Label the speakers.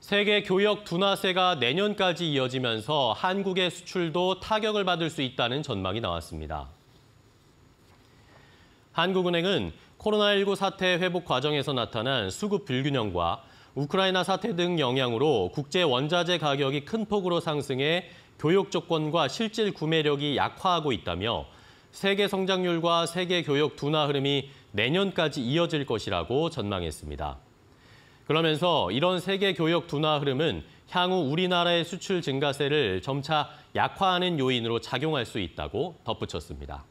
Speaker 1: 세계 교역 둔화세가 내년까지 이어지면서 한국의 수출도 타격을 받을 수 있다는 전망이 나왔습니다. 한국은행은 코로나19 사태 회복 과정에서 나타난 수급 불균형과 우크라이나 사태 등 영향으로 국제 원자재 가격이 큰 폭으로 상승해 교역 조건과 실질 구매력이 약화하고 있다며 세계 성장률과 세계 교역 둔화 흐름이 내년까지 이어질 것이라고 전망했습니다. 그러면서 이런 세계 교역 둔화 흐름은 향후 우리나라의 수출 증가세를 점차 약화하는 요인으로 작용할 수 있다고 덧붙였습니다.